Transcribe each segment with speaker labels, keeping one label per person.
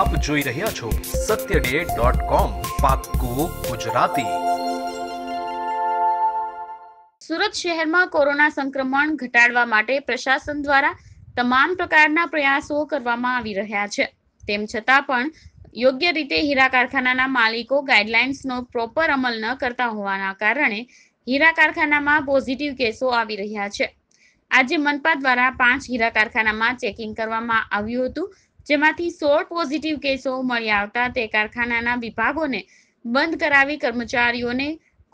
Speaker 1: આપ જોઈ રહ્યા છો સત્ય ડે ગુજરાતી સુરત શહેરમાં કોરોના સંક્રમણ ઘટાડવા માટે પ્રશાસન દ્વારા તમામ પ્રકારના પ્રયાસો કરવામાં આવી રહ્યા છે તેમ છતાં પણ યોગ્ય રીતે હીરા કારખાનાના માલિકો ગાઈડલાઇન્સનો પ્રોપર અમલ ન કરતા હોવાના કારણે હીરા કારખાનામાં પોઝિટિવ કેસો આવી રહ્યા છે આજે મનપા દ્વારા પાંચ હીરા કારખાનામાં ચેકિંગ કરવામાં આવ્યું હતું જેમાંથી સોળ પોઝિટિવ કેસો મળી આવતા તે કારખાનાના વિભાગોને બંધ કરાવી કર્મચારીઓને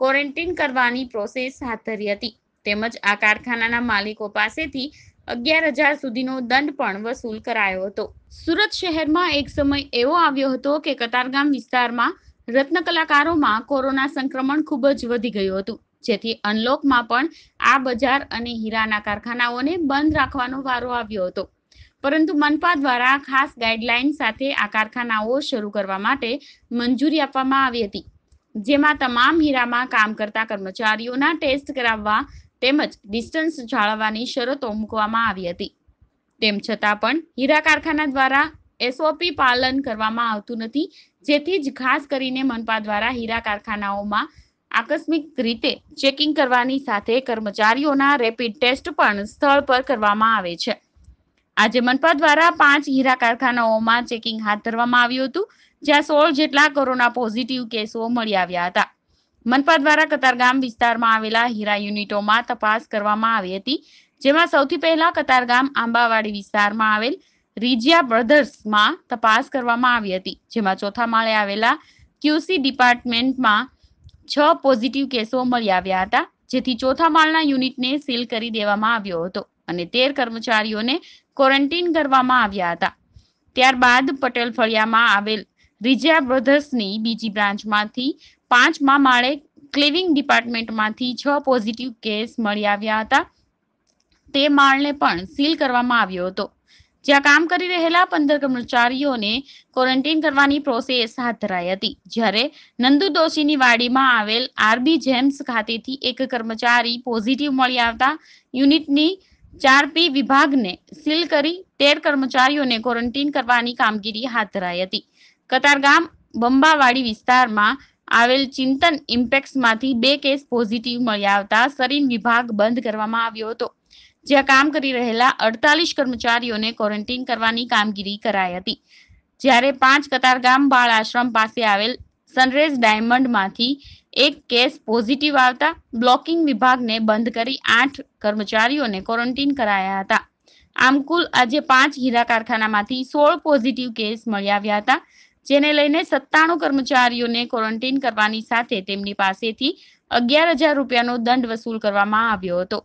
Speaker 1: ક્વોરન્ટીન કરવાની પ્રોસેસ હાથ ધરી હતી તેમજ આ કારખાનાના માલિકો પાસેથી અગિયાર હજાર સુધીનો દંડ પણ વસૂલ કરાયો હતો સુરત શહેરમાં એક સમય એવો આવ્યો હતો કે કતારગામ વિસ્તારમાં રત્ન કલાકારોમાં કોરોના સંક્રમણ ખૂબ જ વધી ગયું હતું જેથી અનલોકમાં પણ આ બજાર અને હીરાના કારખાનાઓને બંધ રાખવાનો વારો આવ્યો હતો પરંતુ મનપા દ્વારા ખાસ ગાઈડલાઈન સાથે આ કારખાનાઓ શરૂ કરવા માટે મંજૂરી આપવામાં આવી હતી જેમાં તમામ હીરામાં કામ કરતા કર્મચારીઓના ટેસ્ટ કરાવવા તેમજ ડિસ્ટન્સ જાળવવાની શરતો મૂકવામાં આવી હતી તેમ છતાં પણ હીરા કારખાના દ્વારા એસઓપી પાલન કરવામાં આવતું નથી જેથી જ ખાસ કરીને મનપા દ્વારા હીરા કારખાનાઓમાં આકસ્મિક રીતે ચેકિંગ કરવાની સાથે કર્મચારીઓના રેપિડ ટેસ્ટ પણ સ્થળ પર કરવામાં આવે છે આજે મનપા દ્વારા પાંચ હીરા કારખાનાઓમાં ચેકિંગ હાથ ધરવામાં આવ્યું હતું જ્યાં સોળ જેટલા કોરોના પોઝિટિવ કેસો મળી આવ્યા હતા મનપા દ્વારા કતારગામ વિસ્તારમાં આવેલા હીરા યુનિટોમાં તપાસ કરવામાં આવી હતી જેમાં સૌથી પહેલા કતારગામ આંબાવાડી વિસ્તારમાં આવેલ રીજિયા બ્રધર્સમાં તપાસ કરવામાં આવી હતી જેમાં ચોથા માળે આવેલા ક્યુસી ડિપાર્ટમેન્ટમાં છ પોઝિટિવ કેસો મળી આવ્યા હતા જેથી ચોથા માળના યુનિટને સીલ કરી દેવામાં આવ્યો હતો અને તેર કર્મચારીઓને ક્વોરન્ટીન કરવામાં આવ્યા હતા ત્યારબાદ પટેલ ફળિયામાં આવેલ રિજિયા બ્રધર્સની બીજી બ્રાન્ચમાંથી પાંચમા માળે ક્લિવિંગ ડિપાર્ટમેન્ટમાંથી છ પોઝિટિવ કેસ મળી આવ્યા હતા તે માળને પણ સીલ કરવામાં આવ્યો હતો જ્યાં કામ કરી રહેલા પંદર કર્મચારીઓને ક્વોરન્ટીન કરવાની પ્રોસેસ હાથ ધરાઈ હતી જ્યારે નંદુ દોશીની વાડીમાં આવેલ આરબી જેમ્સ ખાતેથી એક કર્મચારી પોઝિટિવ મળી આવતા યુનિટની ચાર પી વિભાગને સીલ કરી તેર કર્મચારીઓને ક્વોરન્ટીન કરવાની કામગીરી હાથ ધરાઈ હતી કતારગામ બંબાવાડી વિસ્તારમાં આવેલ ચિંતન ઇમ્પેક્સમાંથી બે કેસ પોઝિટિવ મળી આવતા સરીન વિભાગ બંધ કરવામાં આવ્યો હતો જ્યાં કામ કરી રહેલા અડતાલીસ કર્મચારીઓને ક્વોરન્ટીન કરવાની કામગીરી કરાઈ હતી જ્યારે પાંચ કતારગામ બાળ આશ્રમ પાસે આવેલ સનરાઈઝ ડાયમંડમાંથી એક કેસ પોઝિટિવ આવતા બ્લોકિંગ વિભાગને બંધ કરી આઠ કર્મચારીઓને ક્વોરન્ટીન કરાયા હતા આમ કુલ આજે પાંચ હીરા કારખાનામાંથી સોળ પોઝિટિવ કેસ મળી આવ્યા હતા જેને લઈને સત્તાણું કર્મચારીઓને ક્વોરન્ટીન કરવાની સાથે તેમની પાસેથી અગિયાર હજાર રૂપિયાનો દંડ વસૂલ કરવામાં આવ્યો હતો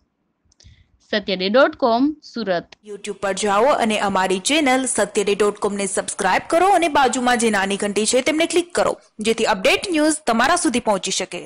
Speaker 1: સત્યડે ડોટ કોમ સુરત યુટ્યુબ પર જાઓ અને અમારી ચેનલ સત્યડે ડોટ કોમને સબસ્ક્રાઇબ કરો અને બાજુમાં જે નાની ઘંટી છે તેમને ક્લિક કરો જેથી અપડેટ ન્યૂઝ તમારા સુધી પહોંચી શકે